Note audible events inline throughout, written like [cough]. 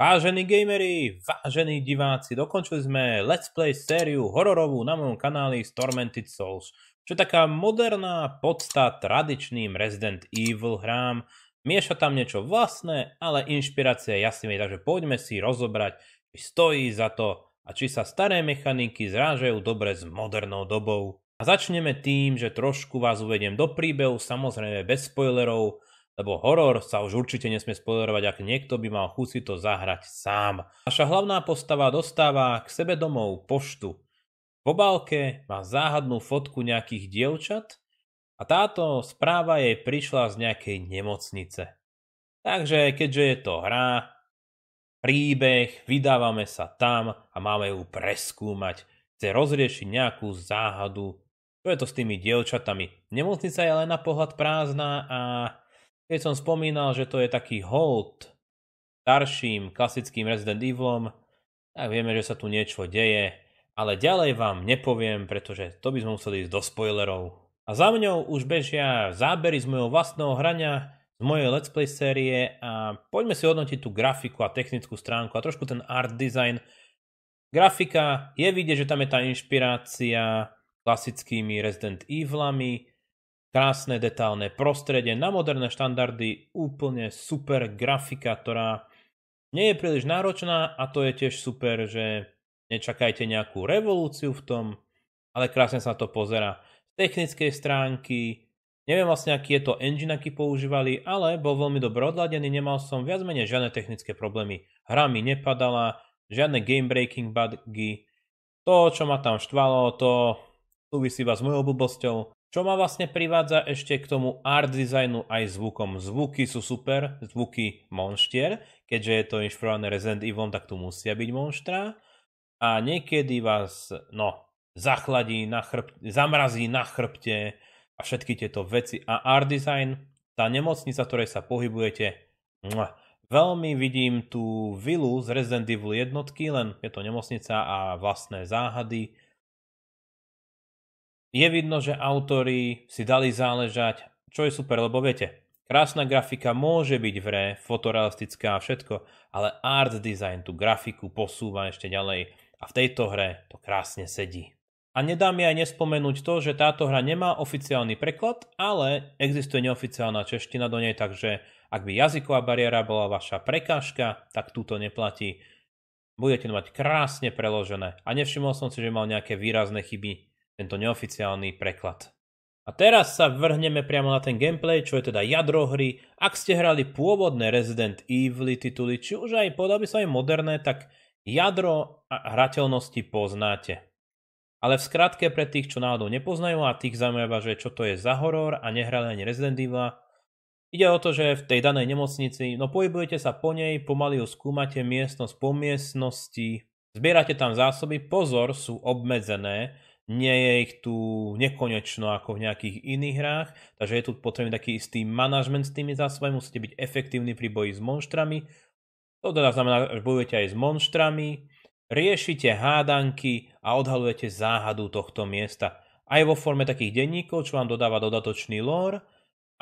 Vážení gamery, vážení diváci, dokončili sme Let's Play sériu hororovú na mojom kanáli Stormented Souls, čo je taká moderná podsta tradičným Resident Evil hrám. Mieša tam niečo vlastné, ale inšpirácia je jasný, takže poďme si rozobrať, či stojí za to a či sa staré mechaniky zrážajú dobre s modernou dobou. A začneme tým, že trošku vás uvediem do príbehu, samozrejme bez spoilerov, lebo horor sa už určite nesmie spoilerovať, ak niekto by mal chuť si to zahrať sám. Naša hlavná postava dostáva k sebe domov poštu. V obálke má záhadnú fotku nejakých dievčat a táto správa jej prišla z nejakej nemocnice. Takže keďže je to hra, príbeh, vydávame sa tam a máme ju preskúmať. Chce rozriešiť nejakú záhadu. Čo je to s tými dievčatami? Nemocnica je len na pohľad prázdna a keď som spomínal, že to je taký hold starším klasickým Resident Evilom, tak vieme, že sa tu niečo deje, ale ďalej vám nepoviem, pretože to by sme museli ísť do spoilerov. A za mňou už bežia zábery z mojho vlastného hrania, z mojej Let's Play série a poďme si hodnotiť tú grafiku a technickú stránku a trošku ten art design. Grafika, je vidieť, že tam je tá inšpirácia klasickými Resident Evilami, Krásne detálne prostredie na moderné štandardy, úplne super grafika, ktorá nie je príliš náročná a to je tiež super, že nečakajte nejakú revolúciu v tom, ale krásne sa to pozera. Z technickej stránky, neviem vlastne aký je to engine, aký používali, ale bol veľmi dobre odladený, nemal som viac menej žiadne technické problémy. Hra mi nepadala, žiadne game breaking buggy. To, čo ma tam štvalo, to súvisí vás s mojou blbosťou. Čo ma vlastne privádza ešte k tomu art designu aj zvukom. Zvuky sú super, zvuky monštier, keďže je to inšpirované Resident Evil, tak tu musia byť monštra. A niekedy vás, no, zachladí, na chrb, zamrazí na chrbte a všetky tieto veci. A art design, tá nemocnica, v ktorej sa pohybujete, mwah, veľmi vidím tú vilu z Resident Evil jednotky, len je to nemocnica a vlastné záhady je vidno, že autori si dali záležať, čo je super, lebo viete, krásna grafika môže byť vré, fotorealistická a všetko, ale art design tú grafiku posúva ešte ďalej a v tejto hre to krásne sedí. A nedá mi aj nespomenúť to, že táto hra nemá oficiálny preklad, ale existuje neoficiálna čeština do nej, takže ak by jazyková bariéra bola vaša prekážka, tak túto neplatí. Budete mať krásne preložené. A nevšimol som si, že mal nejaké výrazné chyby tento neoficiálny preklad. A teraz sa vrhneme priamo na ten gameplay, čo je teda jadro hry. Ak ste hrali pôvodné Resident Evil tituly, či už aj podľa by sa aj moderné, tak jadro a hrateľnosti poznáte. Ale v skratke pre tých, čo náhodou nepoznajú a tých zaujímavá, že čo to je za horor a nehrali ani Resident Evil, ide o to, že v tej danej nemocnici, no pohybujete sa po nej, pomaly ju skúmate miestnosť po miestnosti, zbierate tam zásoby, pozor, sú obmedzené, nie je ich tu nekonečno ako v nejakých iných hrách, takže je tu potrebný taký istý manažment s tými zásobami, musíte byť efektívni pri boji s monštrami, to teda znamená, že bojujete aj s monštrami, riešite hádanky a odhalujete záhadu tohto miesta. Aj vo forme takých denníkov, čo vám dodáva dodatočný lore,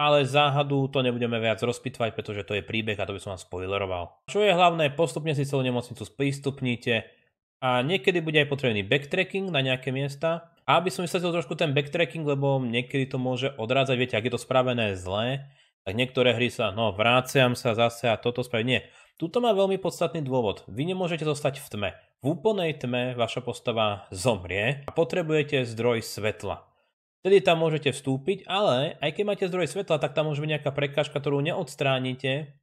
ale záhadu to nebudeme viac rozpitvať, pretože to je príbeh a to by som vám spoileroval. Čo je hlavné, postupne si celú nemocnicu sprístupnite, a niekedy bude aj potrebný backtracking na nejaké miesta. A aby som vysvetlil trošku ten backtracking, lebo niekedy to môže odrádzať, viete, ak je to spravené zle, tak niektoré hry sa, no vráciam sa zase a toto spraviť. Nie, tuto má veľmi podstatný dôvod. Vy nemôžete zostať v tme. V úplnej tme vaša postava zomrie a potrebujete zdroj svetla. Vtedy tam môžete vstúpiť, ale aj keď máte zdroj svetla, tak tam môže byť nejaká prekážka, ktorú neodstránite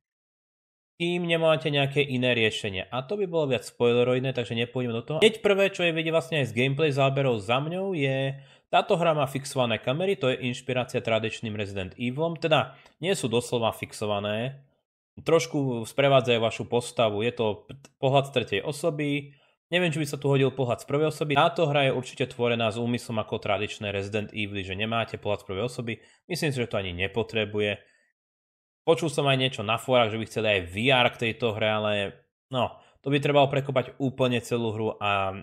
kým nemáte nejaké iné riešenie. A to by bolo viac spoileroidné, takže nepôjdem do toho. Hneď prvé, čo je vidieť vlastne aj z gameplay záberov za mňou, je táto hra má fixované kamery, to je inšpirácia tradičným Resident Evilom, teda nie sú doslova fixované, trošku sprevádzajú vašu postavu, je to pohľad z tretej osoby, Neviem, či by sa tu hodil pohľad z prvej osoby. Táto hra je určite tvorená s úmyslom ako tradičné Resident Evil, že nemáte pohľad z prvej osoby. Myslím si, že to ani nepotrebuje Počul som aj niečo na fórach, že by chceli aj VR k tejto hre, ale no, to by trebalo prekopať úplne celú hru a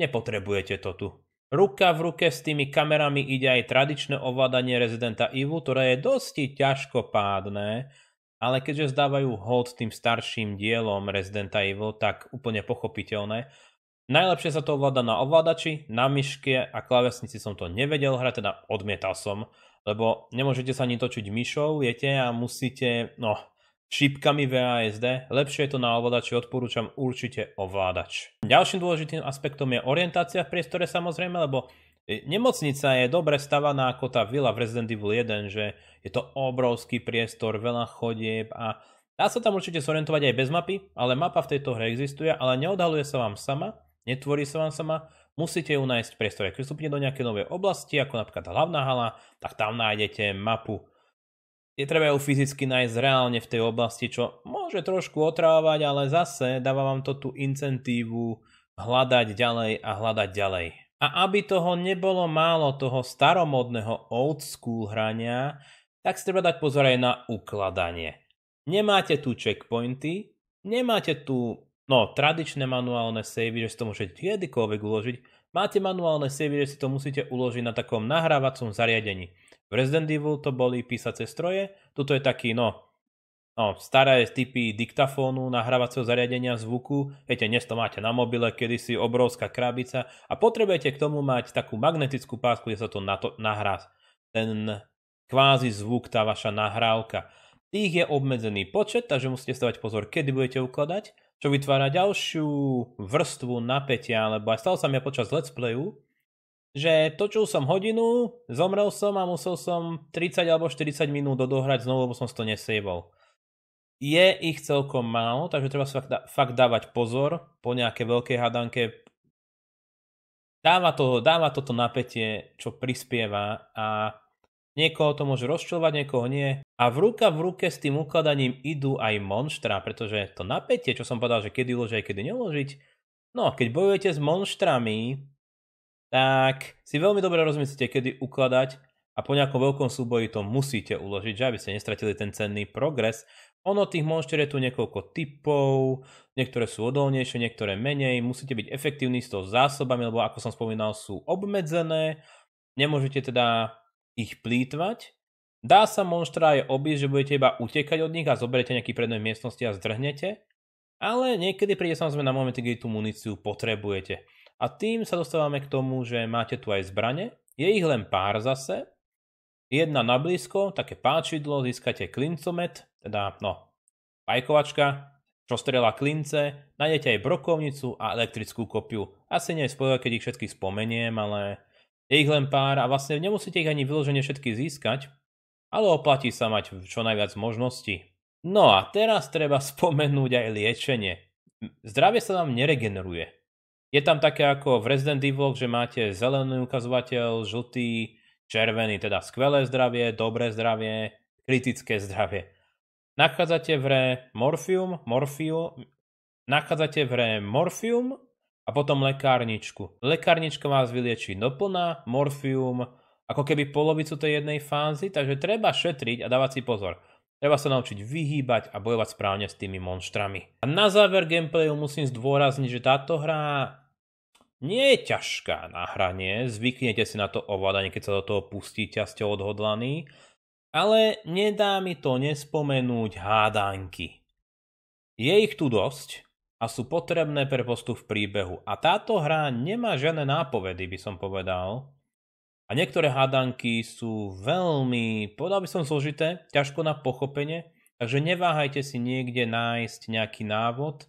nepotrebujete to tu. Ruka v ruke s tými kamerami ide aj tradičné ovládanie Residenta Evil, ktoré je dosť ťažkopádne, ale keďže zdávajú hold tým starším dielom Residenta Evil, tak úplne pochopiteľné. Najlepšie sa to ovláda na ovládači, na myške a klávesnici som to nevedel hrať, teda odmietal som, lebo nemôžete sa ani točiť myšou, viete, a musíte, no, šípkami VASD, lepšie je to na ovládači, odporúčam určite ovládač. Ďalším dôležitým aspektom je orientácia v priestore samozrejme, lebo e, nemocnica je dobre stavaná ako tá vila v Resident Evil 1, že je to obrovský priestor, veľa chodieb a dá sa tam určite zorientovať aj bez mapy, ale mapa v tejto hre existuje, ale neodhaluje sa vám sama, netvorí sa vám sama, musíte ju nájsť v priestore. Keď vstúpite do nejakej novej oblasti, ako napríklad hlavná hala, tak tam nájdete mapu. Je treba ju fyzicky nájsť reálne v tej oblasti, čo môže trošku otrávať, ale zase dáva vám to tú incentívu hľadať ďalej a hľadať ďalej. A aby toho nebolo málo toho staromodného old school hrania, tak si treba dať pozor aj na ukladanie. Nemáte tu checkpointy, nemáte tu No, tradičné manuálne savey, že si to môžete kedykoľvek uložiť. Máte manuálne savey, že si to musíte uložiť na takom nahrávacom zariadení. V Resident Evil to boli písace stroje, toto je taký, no, no staré typy diktafónu, nahrávacieho zariadenia zvuku. Viete, dnes to máte na mobile, kedysi obrovská krabica a potrebujete k tomu mať takú magnetickú pásku, kde sa to, to nahrá. Ten kvázi zvuk, tá vaša nahrávka. Tých je obmedzený počet, takže musíte stavať pozor, kedy budete ukladať čo vytvára ďalšiu vrstvu napätia, lebo aj stalo sa mi počas let's playu, že točil som hodinu, zomrel som a musel som 30 alebo 40 minút dodohrať znovu, lebo som si to nesejval. Je ich celkom málo, takže treba fakt, fakt dávať pozor po nejaké veľké hadanke. Dáva, to, dáva toto napätie, čo prispieva a Niekoho to môže rozčľovať, niekoho nie. A v ruka v ruke s tým ukladaním idú aj monštra, pretože to napätie, čo som povedal, že kedy uložiť aj kedy neložiť. no keď bojujete s monštrami, tak si veľmi dobre rozmyslíte, kedy ukladať a po nejakom veľkom súboji to musíte uložiť, že aby ste nestratili ten cenný progres. Ono tých monštier je tu niekoľko typov, niektoré sú odolnejšie, niektoré menej, musíte byť efektívni s tou zásobami, lebo ako som spomínal sú obmedzené, nemôžete teda ich plýtvať. Dá sa monštra aj obísť, že budete iba utekať od nich a zoberiete nejaký predmet miestnosti a zdrhnete, ale niekedy príde samozrejme na momenty, keď tú muníciu potrebujete. A tým sa dostávame k tomu, že máte tu aj zbrane, je ich len pár zase, jedna na blízko, také páčidlo, získate klincomet, teda no, pajkovačka, čo strela klince, nájdete aj brokovnicu a elektrickú kopiu. Asi nie je spodoba, keď ich všetkých spomeniem, ale je ich len pár a vlastne nemusíte ich ani vyložene všetky získať, ale oplatí sa mať čo najviac možností. No a teraz treba [laughs] spomenúť aj liečenie. Zdravie sa vám neregeneruje. Je tam také ako v Resident Evil, že máte zelený ukazovateľ, žltý, červený, teda skvelé zdravie, dobré zdravie, kritické zdravie. Nachádzate v re morfium, morfiu, nachádzate v re morfium a potom lekárničku. Lekárnička vás vyliečí doplná, morfium, ako keby polovicu tej jednej fázy, takže treba šetriť a dávať si pozor. Treba sa naučiť vyhýbať a bojovať správne s tými monštrami. A na záver gameplayu musím zdôrazniť, že táto hra nie je ťažká na hranie, zvyknete si na to ovládanie, keď sa do toho pustíte a ste odhodlaní, ale nedá mi to nespomenúť hádanky. Je ich tu dosť, a sú potrebné pre postup v príbehu. A táto hra nemá žiadne nápovedy, by som povedal. A niektoré hádanky sú veľmi, povedal by som, zložité, ťažko na pochopenie, takže neváhajte si niekde nájsť nejaký návod.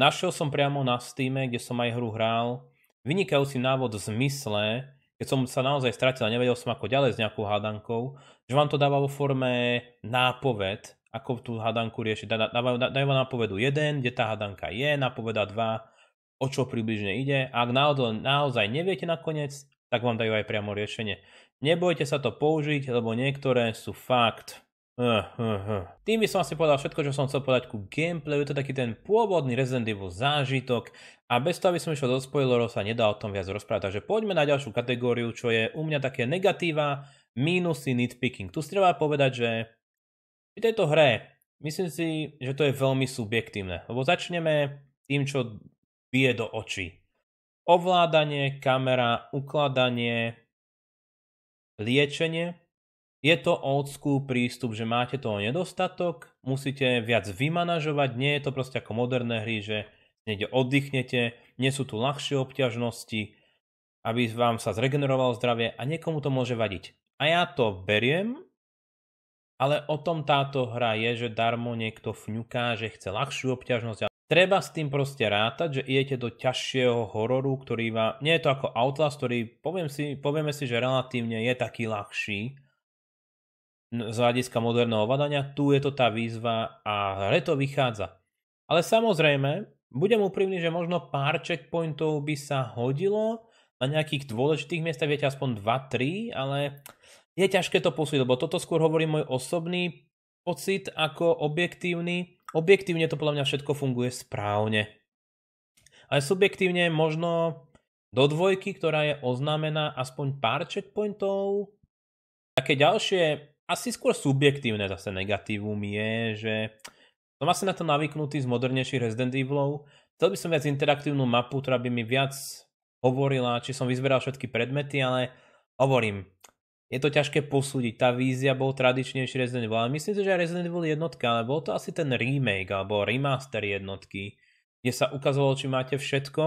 Našiel som priamo na Steam, kde som aj hru hral, vynikajúci návod v zmysle, keď som sa naozaj stratil a nevedel som ako ďalej s nejakou hádankou, že vám to dáva vo forme nápoved, ako tú hadanku riešiť. Dajú vám napovedu 1, kde tá hadanka je, napoveda 2, o čo približne ide. A ak naozaj, naozaj neviete nakoniec, tak vám dajú aj priamo riešenie. Nebojte sa to použiť, lebo niektoré sú fakt Uh, uh, uh. Tým by som asi povedal všetko, čo som chcel povedať ku gameplayu, to taký ten pôvodný Resident Evil zážitok a bez toho, aby som išiel do spoilerov, sa nedá o tom viac rozprávať. Takže poďme na ďalšiu kategóriu, čo je u mňa také negatíva, mínusy, nitpicking. Tu si treba povedať, že pri tejto hre myslím si, že to je veľmi subjektívne, lebo začneme tým, čo bije do očí. Ovládanie, kamera, ukladanie, liečenie. Je to old school prístup, že máte toho nedostatok, musíte viac vymanažovať, nie je to proste ako moderné hry, že niekde oddychnete, nie sú tu ľahšie obťažnosti, aby vám sa zregenerovalo zdravie a niekomu to môže vadiť. A ja to beriem ale o tom táto hra je, že darmo niekto fňuká, že chce ľahšiu obťažnosť. Treba s tým proste rátať, že idete do ťažšieho hororu, ktorý vám... Nie je to ako Outlast, ktorý poviem si, povieme si, že relatívne je taký ľahší z hľadiska moderného ovadania. Tu je to tá výzva a hre to vychádza. Ale samozrejme, budem úprimný, že možno pár checkpointov by sa hodilo, na nejakých dôležitých miestach viete aspoň 2-3, ale je ťažké to posúdiť, lebo toto skôr hovorí môj osobný pocit ako objektívny. Objektívne to podľa mňa všetko funguje správne. Ale subjektívne možno do dvojky, ktorá je oznámená aspoň pár checkpointov. Také ďalšie, asi skôr subjektívne zase negatívum je, že som asi na to navyknutý z modernejších Resident Evilov. Chcel by som viac interaktívnu mapu, ktorá by mi viac hovorila, či som vyzberal všetky predmety, ale hovorím, je to ťažké posúdiť. Tá vízia bol tradičnejší Resident Evil, ale myslím si, že Resident Evil jednotka, ale bol to asi ten remake alebo remaster jednotky, kde sa ukazovalo, či máte všetko.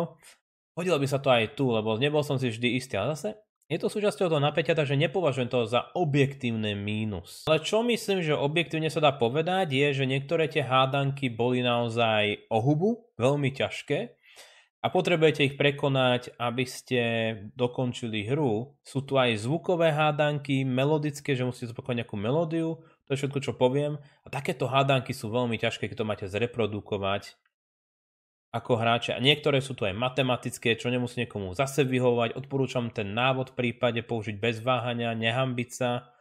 Hodilo by sa to aj tu, lebo nebol som si vždy istý, ale zase je to súčasťou toho napätia, takže nepovažujem to za objektívne mínus. Ale čo myslím, že objektívne sa dá povedať, je, že niektoré tie hádanky boli naozaj ohubu, veľmi ťažké, a potrebujete ich prekonať, aby ste dokončili hru. Sú tu aj zvukové hádanky, melodické, že musíte zopakovať nejakú melódiu, to je všetko, čo poviem. A takéto hádanky sú veľmi ťažké, keď to máte zreprodukovať ako hráče. A niektoré sú tu aj matematické, čo nemusí niekomu zase vyhovovať. Odporúčam ten návod v prípade použiť bez váhania, nehambiť sa.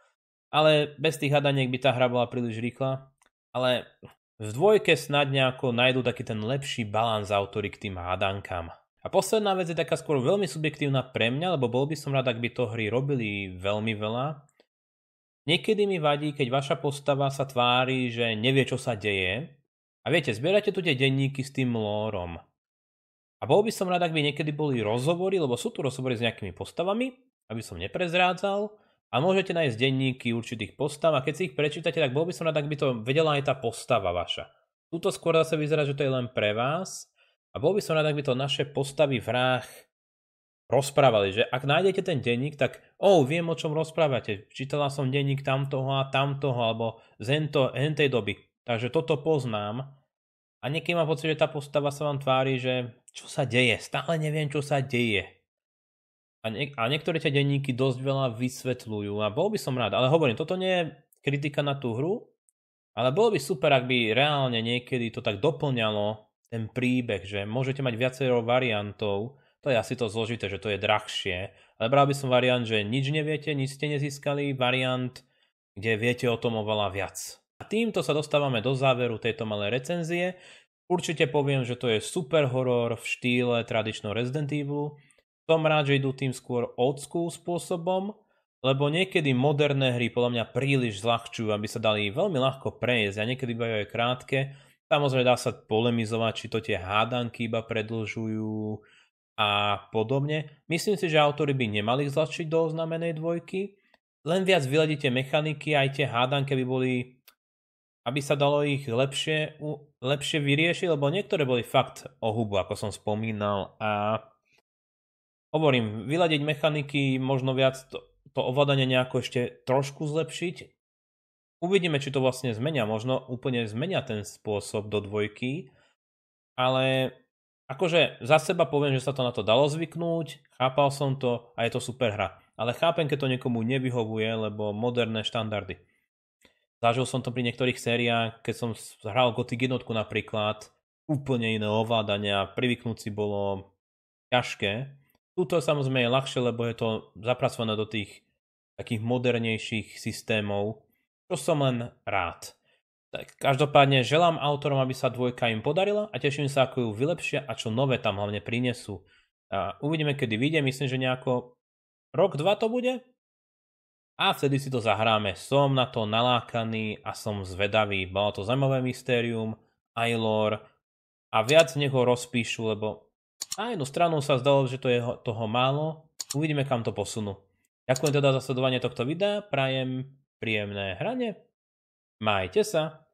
Ale bez tých hadaniek by tá hra bola príliš rýchla. Ale v dvojke snad nejako nájdú taký ten lepší balans autory k tým hádankám. A posledná vec je taká skôr veľmi subjektívna pre mňa, lebo bol by som rád, ak by to hry robili veľmi veľa. Niekedy mi vadí, keď vaša postava sa tvári, že nevie, čo sa deje. A viete, zbierate tu tie denníky s tým lórom. A bol by som rád, ak by niekedy boli rozhovory, lebo sú tu rozhovory s nejakými postavami, aby som neprezrádzal, a môžete nájsť denníky určitých postav a keď si ich prečítate, tak bol by som rád, ak by to vedela aj tá postava vaša. Tuto skôr zase vyzerá, že to je len pre vás a bol by som rád, ak by to naše postavy v hrách rozprávali, že ak nájdete ten denník, tak o, oh, viem o čom rozprávate, čítala som denník tamtoho a tamtoho, alebo z hento, hentej doby, takže toto poznám a niekým mám pocit, že tá postava sa vám tvári, že čo sa deje, stále neviem, čo sa deje, a, nie, a niektoré tie denníky dosť veľa vysvetľujú a bol by som rád, ale hovorím, toto nie je kritika na tú hru, ale bolo by super, ak by reálne niekedy to tak doplňalo ten príbeh, že môžete mať viacero variantov, to je asi to zložité, že to je drahšie, ale bral by som variant, že nič neviete, nič ste nezískali, variant, kde viete o tom oveľa viac. A týmto sa dostávame do záveru tejto malej recenzie. Určite poviem, že to je super horor v štýle tradičného Resident Evilu. Som rád, že idú tým skôr old school spôsobom, lebo niekedy moderné hry podľa mňa príliš zľahčujú, aby sa dali veľmi ľahko prejsť a niekedy bývajú aj krátke. Samozrejme dá sa polemizovať, či to tie hádanky iba predlžujú a podobne. Myslím si, že autory by nemali zlačiť do oznamenej dvojky, len viac vyladíte mechaniky, aj tie hádanky by boli, aby sa dalo ich lepšie, lepšie vyriešiť, lebo niektoré boli fakt o hubu, ako som spomínal a hovorím, vyladiť mechaniky, možno viac to, to ovládanie nejako ešte trošku zlepšiť. Uvidíme, či to vlastne zmenia. Možno úplne zmenia ten spôsob do dvojky, ale akože za seba poviem, že sa to na to dalo zvyknúť, chápal som to a je to super hra. Ale chápem, keď to niekomu nevyhovuje, lebo moderné štandardy. Zažil som to pri niektorých sériách, keď som hral Gothic jednotku napríklad, úplne iné ovládania, privyknúť si bolo ťažké Tuto samozrejme je ľahšie, lebo je to zapracované do tých takých modernejších systémov, čo som len rád. Tak každopádne želám autorom, aby sa dvojka im podarila a teším sa, ako ju vylepšia a čo nové tam hlavne prinesú. A uvidíme, kedy vyjde, myslím, že nejako rok, dva to bude a vtedy si to zahráme. Som na to nalákaný a som zvedavý. Bolo to zaujímavé mystérium, aj lore a viac z neho rozpíšu, lebo a jednu stranu sa zdalo, že to je toho málo. Uvidíme, kam to posunú. Ďakujem teda za sledovanie tohto videa, prajem príjemné hranie, majte sa